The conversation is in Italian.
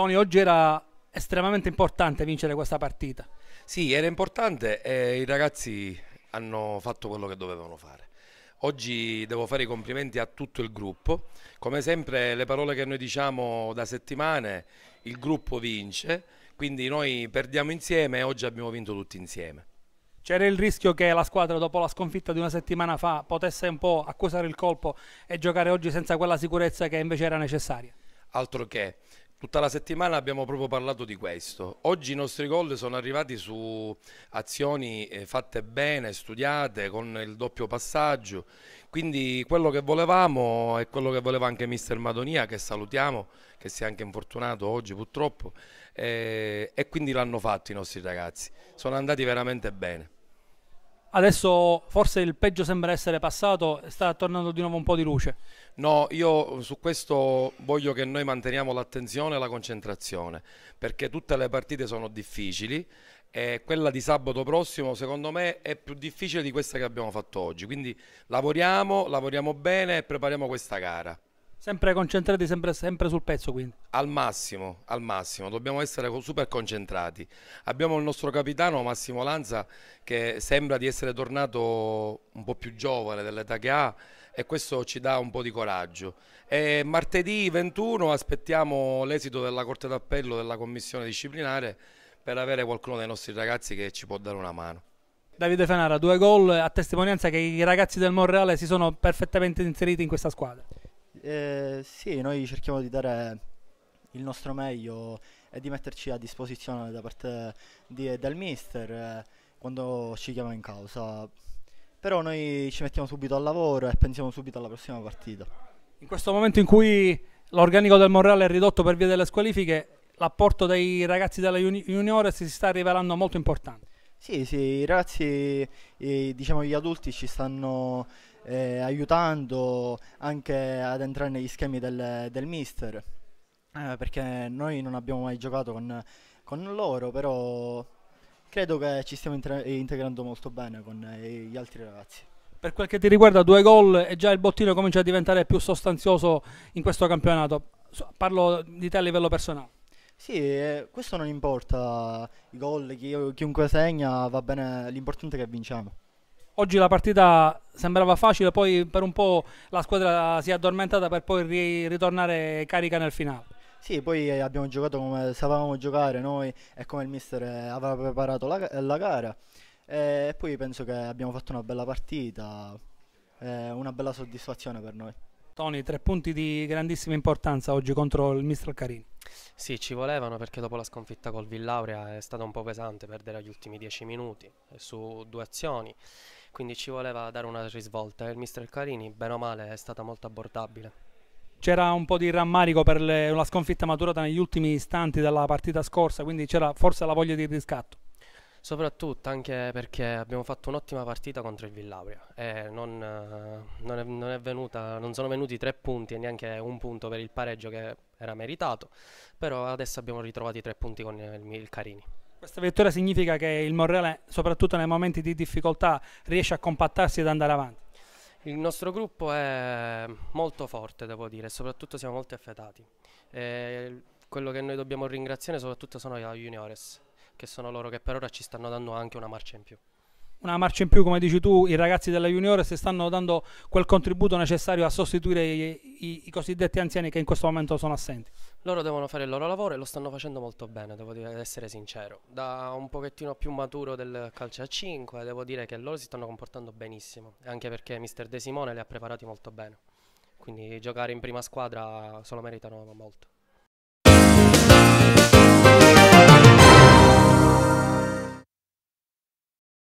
Tony, oggi era estremamente importante vincere questa partita. Sì, era importante e i ragazzi hanno fatto quello che dovevano fare. Oggi devo fare i complimenti a tutto il gruppo. Come sempre le parole che noi diciamo da settimane, il gruppo vince, quindi noi perdiamo insieme e oggi abbiamo vinto tutti insieme. C'era il rischio che la squadra dopo la sconfitta di una settimana fa potesse un po' accusare il colpo e giocare oggi senza quella sicurezza che invece era necessaria. Altro che, Tutta la settimana abbiamo proprio parlato di questo. Oggi i nostri gol sono arrivati su azioni eh, fatte bene, studiate, con il doppio passaggio. Quindi quello che volevamo e quello che voleva anche mister Madonia, che salutiamo, che si è anche infortunato oggi purtroppo, e, eh, e quindi l'hanno fatto i nostri ragazzi. Sono andati veramente bene. Adesso forse il peggio sembra essere passato, sta tornando di nuovo un po' di luce. No, io su questo voglio che noi manteniamo l'attenzione e la concentrazione, perché tutte le partite sono difficili e quella di sabato prossimo secondo me è più difficile di questa che abbiamo fatto oggi, quindi lavoriamo, lavoriamo bene e prepariamo questa gara. Sempre concentrati, sempre, sempre sul pezzo quindi. Al massimo, al massimo, dobbiamo essere super concentrati. Abbiamo il nostro capitano Massimo Lanza che sembra di essere tornato un po' più giovane dell'età che ha e questo ci dà un po' di coraggio. E martedì 21 aspettiamo l'esito della Corte d'Appello della Commissione disciplinare per avere qualcuno dei nostri ragazzi che ci può dare una mano. Davide Fenara, due gol a testimonianza che i ragazzi del Monreale si sono perfettamente inseriti in questa squadra. Eh, sì, noi cerchiamo di dare il nostro meglio e di metterci a disposizione da parte di- del mister eh, quando ci chiama in causa. Però noi ci mettiamo subito al lavoro e pensiamo subito alla prossima partita. In questo momento in cui l'organico del Monreale è ridotto per via delle squalifiche, l'apporto dei ragazzi della juniores si sta rivelando molto importante. Sì, sì, i ragazzi, eh, diciamo gli adulti ci stanno eh, aiutando anche ad entrare negli schemi del, del mister, eh, perché noi non abbiamo mai giocato con, con loro, però credo che ci stiamo integrando molto bene con eh, gli altri ragazzi. Per quel che ti riguarda, due gol e già il bottino comincia a diventare più sostanzioso in questo campionato. Parlo di te a livello personale. Sì, questo non importa, i gol, chi- chiunque segna, va bene, l'importante è che vinciamo. Oggi la partita sembrava facile, poi per un po' la squadra si è addormentata per poi ri- ritornare carica nel finale. Sì, poi abbiamo giocato come sapevamo giocare noi e come il mister aveva preparato la, la gara. E poi penso che abbiamo fatto una bella partita, una bella soddisfazione per noi. Tony, tre punti di grandissima importanza oggi contro il mister Carini. Sì, ci volevano perché dopo la sconfitta col Villaurea è stato un po' pesante perdere gli ultimi dieci minuti su due azioni, quindi ci voleva dare una risvolta e il mister Carini, bene o male, è stata molto abbordabile. C'era un po' di rammarico per le, la sconfitta maturata negli ultimi istanti della partita scorsa, quindi c'era forse la voglia di riscatto soprattutto anche perché abbiamo fatto un'ottima partita contro il Villabria e non, eh, non, è, non, è venuta, non sono venuti tre punti e neanche un punto per il pareggio che era meritato, però adesso abbiamo ritrovato i tre punti con il, il Carini. Questa vittoria significa che il Morreale, soprattutto nei momenti di difficoltà, riesce a compattarsi ed andare avanti? Il nostro gruppo è molto forte, devo dire, e soprattutto siamo molto affetati. E quello che noi dobbiamo ringraziare soprattutto sono i juniores, che sono loro che per ora ci stanno dando anche una marcia in più una marcia in più, come dici tu, i ragazzi della Junior se stanno dando quel contributo necessario a sostituire i, i, i, cosiddetti anziani che in questo momento sono assenti. Loro devono fare il loro lavoro e lo stanno facendo molto bene, devo dire, essere sincero. Da un pochettino più maturo del calcio a 5, devo dire che loro si stanno comportando benissimo, anche perché mister De Simone li ha preparati molto bene. Quindi giocare in prima squadra se lo meritano molto.